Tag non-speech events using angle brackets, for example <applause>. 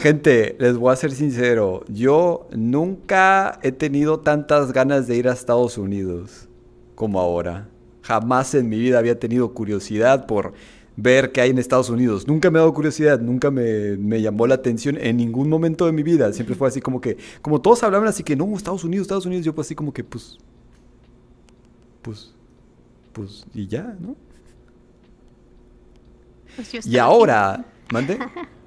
Gente, les voy a ser sincero, yo nunca he tenido tantas ganas de ir a Estados Unidos como ahora. Jamás en mi vida había tenido curiosidad por ver qué hay en Estados Unidos. Nunca me ha dado curiosidad, nunca me, llamó la atención en ningún momento de mi vida. Siempre fue así como que, como todos hablaban así que, no, Estados Unidos, Estados Unidos, yo pues así como que, pues, pues, pues, y ya, ¿no? Pues y ahora, mande. <laughs>